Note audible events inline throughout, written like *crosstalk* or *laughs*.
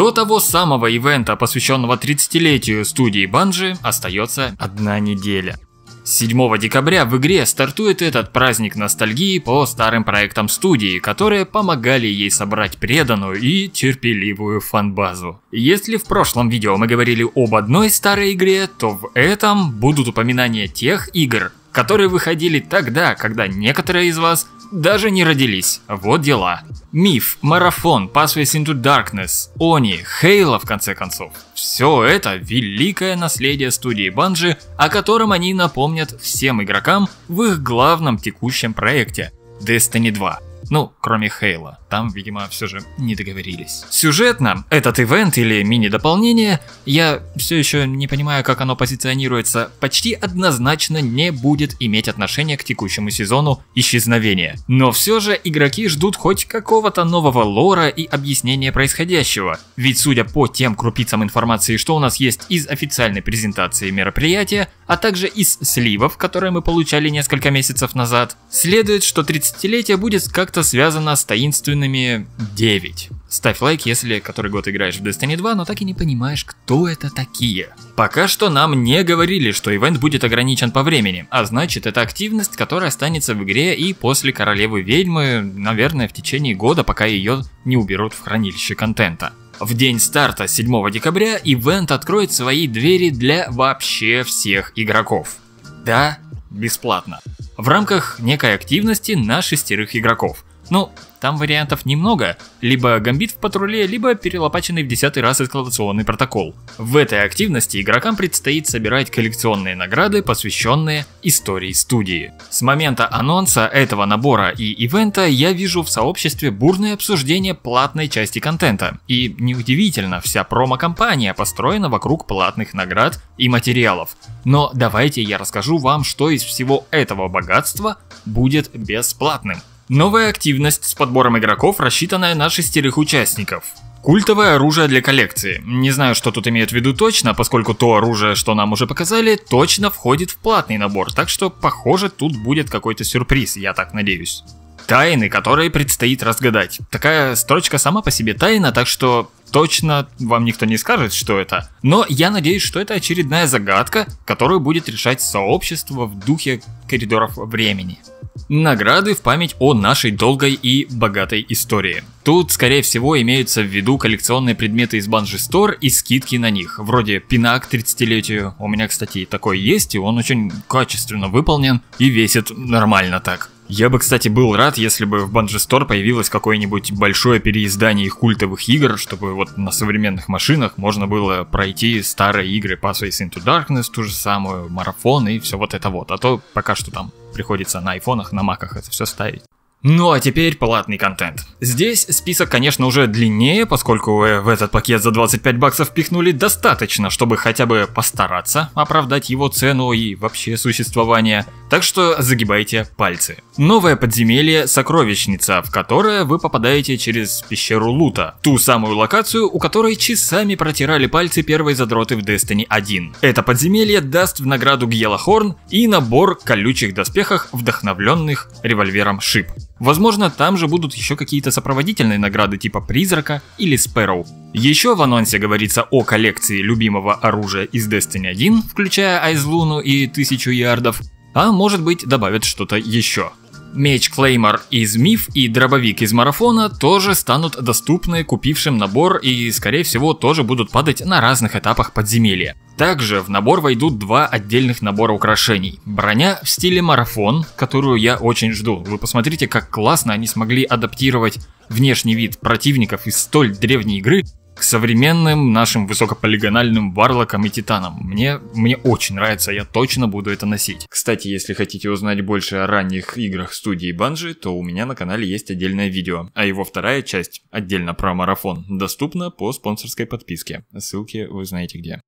До того самого ивента, посвященного 30-летию студии Банжи, остается одна неделя. 7 декабря в игре стартует этот праздник ностальгии по старым проектам студии, которые помогали ей собрать преданную и терпеливую фанбазу. Если в прошлом видео мы говорили об одной старой игре, то в этом будут упоминания тех игр, которые выходили тогда, когда некоторые из вас даже не родились. Вот дела. Миф, Марафон, Pathways into Darkness, Они, Хейла в конце концов. Все это великое наследие студии Банжи, о котором они напомнят всем игрокам в их главном текущем проекте – Destiny 2. Ну, кроме Хейла там, видимо, все же не договорились. Сюжетно, этот ивент или мини-дополнение, я все еще не понимаю, как оно позиционируется, почти однозначно не будет иметь отношения к текущему сезону исчезновения. Но все же игроки ждут хоть какого-то нового лора и объяснения происходящего. Ведь судя по тем крупицам информации, что у нас есть из официальной презентации мероприятия, а также из сливов, которые мы получали несколько месяцев назад, следует, что 30-летие будет как-то связано с таинственным уверенными 9. Ставь лайк, если который год играешь в Destiny 2, но так и не понимаешь, кто это такие. Пока что нам не говорили, что ивент будет ограничен по времени, а значит это активность, которая останется в игре и после Королевы Ведьмы, наверное, в течение года, пока ее не уберут в хранилище контента. В день старта 7 декабря ивент откроет свои двери для вообще всех игроков. Да, бесплатно. В рамках некой активности на шестерых игроков – ну, там вариантов немного, либо гамбит в патруле, либо перелопаченный в десятый раз эскалационный протокол. В этой активности игрокам предстоит собирать коллекционные награды, посвященные истории студии. С момента анонса этого набора и ивента я вижу в сообществе бурное обсуждение платной части контента. И неудивительно, вся промо-компания построена вокруг платных наград и материалов. Но давайте я расскажу вам, что из всего этого богатства будет бесплатным. Новая активность с подбором игроков, рассчитанная на шестерых участников. Культовое оружие для коллекции. Не знаю, что тут имеют в виду точно, поскольку то оружие, что нам уже показали, точно входит в платный набор, так что, похоже, тут будет какой-то сюрприз, я так надеюсь тайны, которые предстоит разгадать. Такая строчка сама по себе тайна, так что точно вам никто не скажет, что это. Но я надеюсь, что это очередная загадка, которую будет решать сообщество в духе коридоров времени. Награды в память о нашей долгой и богатой истории. Тут, скорее всего, имеются в виду коллекционные предметы из Банжи Стор и скидки на них, вроде пина к 30-летию. У меня, кстати, такой есть, и он очень качественно выполнен и весит нормально так. Я бы, кстати, был рад, если бы в Bungie Store появилось какое-нибудь большое переиздание их культовых игр, чтобы вот на современных машинах можно было пройти старые игры Pathways into Darkness, ту же самую, марафон и все вот это вот. А то пока что там приходится на айфонах, на маках это все ставить. Ну а теперь платный контент. Здесь список, конечно, уже длиннее, поскольку э, в этот пакет за 25 баксов пихнули достаточно, чтобы хотя бы постараться оправдать его цену и вообще существование. Так что загибайте пальцы. Новое подземелье – сокровищница, в которое вы попадаете через пещеру Лута. Ту самую локацию, у которой часами протирали пальцы первой задроты в Destiny 1. Это подземелье даст в награду Гелохорн и набор колючих доспехах, вдохновленных револьвером Шип. Возможно, там же будут еще какие-то сопроводительные награды типа Призрака или Спэроу. Еще в анонсе говорится о коллекции любимого оружия из Destiny 1, включая Айзлуну и 1000 ярдов, а может быть добавят что-то еще. Меч Клеймор из Миф и дробовик из Марафона тоже станут доступны купившим набор и, скорее всего, тоже будут падать на разных этапах подземелья. Также в набор войдут два отдельных набора украшений. Броня в стиле марафон, которую я очень жду. Вы посмотрите, как классно они смогли адаптировать внешний вид противников из столь древней игры к современным нашим высокополигональным варлокам и титанам. Мне, мне очень нравится, я точно буду это носить. Кстати, если хотите узнать больше о ранних играх студии Банжи, то у меня на канале есть отдельное видео, а его вторая часть, отдельно про марафон, доступна по спонсорской подписке. Ссылки вы знаете где.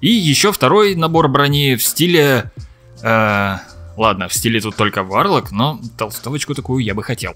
И еще второй набор брони в стиле... Э, ладно, в стиле тут только варлок, но толстовочку такую я бы хотел.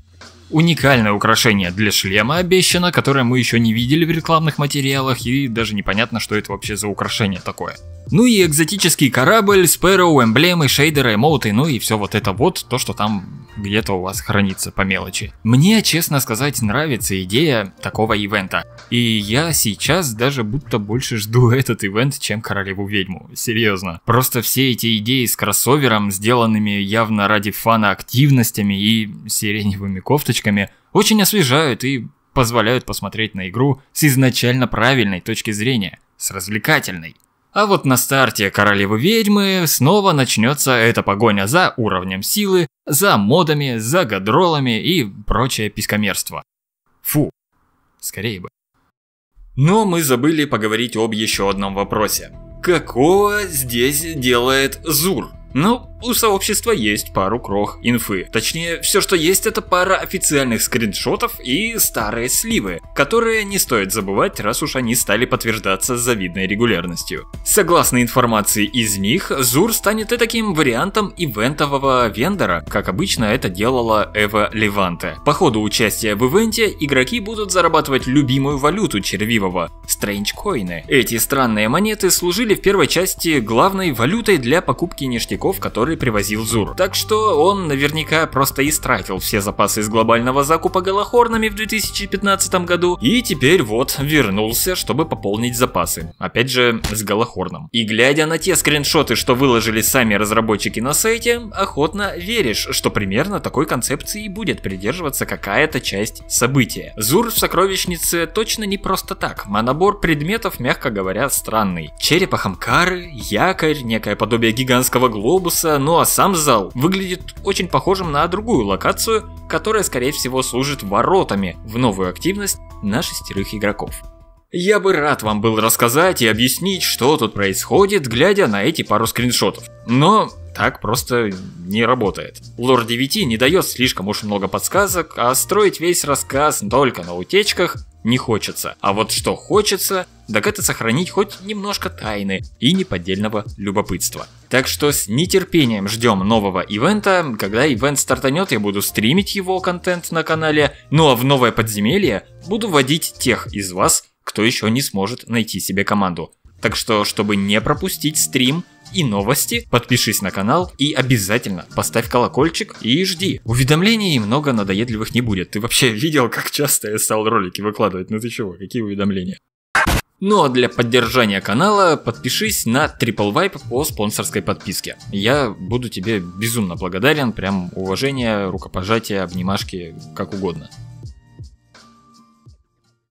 Уникальное украшение для шлема обещано, которое мы еще не видели в рекламных материалах, и даже непонятно, что это вообще за украшение такое. Ну и экзотический корабль, Sparrow, эмблемы, шейдеры, эмоуты, ну и все вот это вот, то, что там где-то у вас хранится по мелочи. Мне, честно сказать, нравится идея такого ивента. И я сейчас даже будто больше жду *laughs* этот ивент, чем Королеву Ведьму. Серьезно. Просто все эти идеи с кроссовером, сделанными явно ради фана активностями и сиреневыми кофточками, очень освежают и позволяют посмотреть на игру с изначально правильной точки зрения, с развлекательной. А вот на старте королевы-ведьмы снова начнется эта погоня за уровнем силы, за модами, за гадролами и прочее пискомерство. Фу, скорее бы. Но мы забыли поговорить об еще одном вопросе. Какого здесь делает Зур? Ну, у сообщества есть пару крох инфы. Точнее, все, что есть, это пара официальных скриншотов и старые сливы, которые не стоит забывать, раз уж они стали подтверждаться с завидной регулярностью. Согласно информации из них, Зур станет и таким вариантом ивентового вендора, как обычно это делала Эва Леванте. По ходу участия в ивенте игроки будут зарабатывать любимую валюту червивого – Стрэнджкоины. Эти странные монеты служили в первой части главной валютой для покупки ништяков, которые который привозил Зур. Так что он наверняка просто истратил все запасы из глобального закупа голохорнами в 2015 году и теперь вот вернулся, чтобы пополнить запасы. Опять же, с голохорном. И глядя на те скриншоты, что выложили сами разработчики на сайте, охотно веришь, что примерно такой концепции будет придерживаться какая-то часть события. Зур в сокровищнице точно не просто так, а набор предметов, мягко говоря, странный. Черепа Хамкары, якорь, некое подобие гигантского глобуса, ну а сам зал выглядит очень похожим на другую локацию, которая скорее всего служит воротами в новую активность на шестерых игроков. Я бы рад вам был рассказать и объяснить, что тут происходит, глядя на эти пару скриншотов. Но так просто не работает. Лор 9 не дает слишком уж много подсказок, а строить весь рассказ только на утечках не хочется. А вот что хочется, так это сохранить хоть немножко тайны и неподдельного любопытства. Так что с нетерпением ждем нового ивента. Когда ивент стартанет, я буду стримить его контент на канале. Ну а в новое подземелье буду вводить тех из вас, кто еще не сможет найти себе команду. Так что, чтобы не пропустить стрим, и новости, подпишись на канал и обязательно поставь колокольчик и жди. Уведомлений много надоедливых не будет. Ты вообще *laughs* видел, как часто я стал ролики выкладывать? Ну ты чего, какие уведомления? Ну а для поддержания канала подпишись на Triple Vibe по спонсорской подписке. Я буду тебе безумно благодарен, прям уважение, рукопожатие, обнимашки, как угодно.